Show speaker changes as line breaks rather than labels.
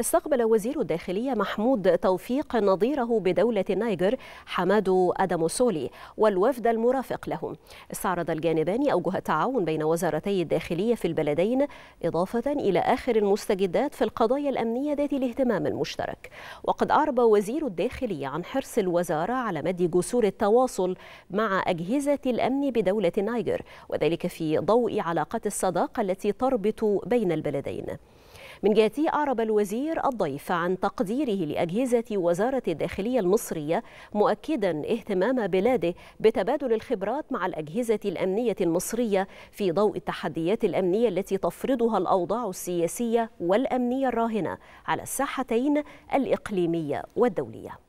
استقبل وزير الداخلية محمود توفيق نظيره بدولة النيجر حمادو أدموسولي والوفد المرافق له استعرض الجانبان أوجه التعاون بين وزارتي الداخلية في البلدين إضافة إلى آخر المستجدات في القضايا الأمنية ذات الاهتمام المشترك وقد أعرب وزير الداخلية عن حرص الوزارة على مد جسور التواصل مع أجهزة الأمن بدولة النيجر وذلك في ضوء علاقات الصداقة التي تربط بين البلدين من جهته أعرب الوزير الضيف عن تقديره لأجهزة وزارة الداخلية المصرية مؤكدا اهتمام بلاده بتبادل الخبرات مع الأجهزة الأمنية المصرية في ضوء التحديات الأمنية التي تفرضها الأوضاع السياسية والأمنية الراهنة على الساحتين الإقليمية والدولية